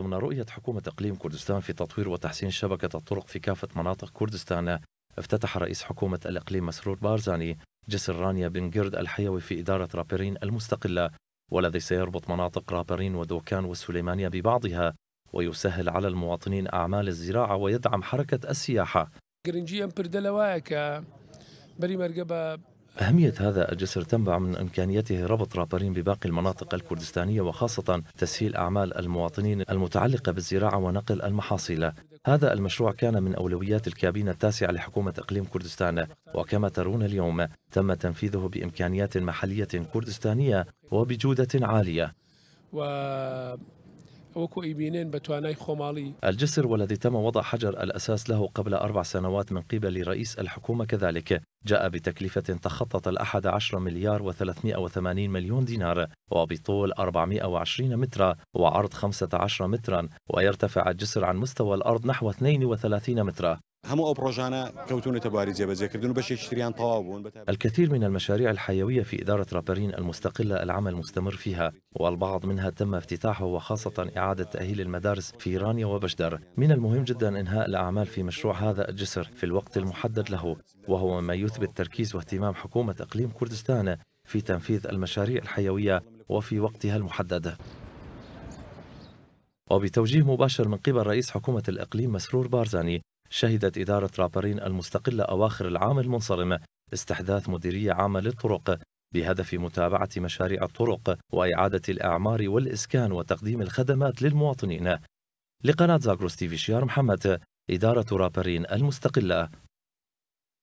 ضمن رؤية حكومة إقليم كردستان في تطوير وتحسين شبكة الطرق في كافة مناطق كردستان افتتح رئيس حكومة الإقليم مسرور بارزاني جسر رانيا بن قرد الحيوي في إدارة رابرين المستقلة والذي سيربط مناطق رابرين ودوكان والسليمانية ببعضها ويسهل على المواطنين أعمال الزراعة ويدعم حركة السياحة أهمية هذا الجسر تنبع من إمكانيته ربط رابرين بباقي المناطق الكردستانية وخاصة تسهيل أعمال المواطنين المتعلقة بالزراعة ونقل المحاصيل هذا المشروع كان من أولويات الكابينة التاسعة لحكومة إقليم كردستان وكما ترون اليوم تم تنفيذه بإمكانيات محلية كردستانية وبجودة عالية و... الجسر والذي تم وضع حجر الأساس له قبل أربع سنوات من قبل رئيس الحكومة كذلك جاء بتكلفة تخطت ال 11 مليار و380 مليون دينار وبطول 420 مترا وعرض 15 مترا ويرتفع الجسر عن مستوى الأرض نحو 32 مترا الكثير من المشاريع الحيوية في إدارة رابرين المستقلة العمل مستمر فيها والبعض منها تم افتتاحه وخاصة إعادة تأهيل المدارس في رانيا وبشدر من المهم جدا إنهاء الأعمال في مشروع هذا الجسر في الوقت المحدد له وهو ما يثبت تركيز واهتمام حكومة إقليم كردستان في تنفيذ المشاريع الحيوية وفي وقتها المحدد وبتوجيه مباشر من قبل رئيس حكومة الإقليم مسرور بارزاني شهدت إدارة رابرين المستقلة أواخر العام المنصرم استحداث مديرية عامة للطرق بهدف متابعة مشاريع الطرق وإعادة الأعمار والإسكان وتقديم الخدمات للمواطنين لقناة زاغروس تيفي شيار محمد إدارة رابرين المستقلة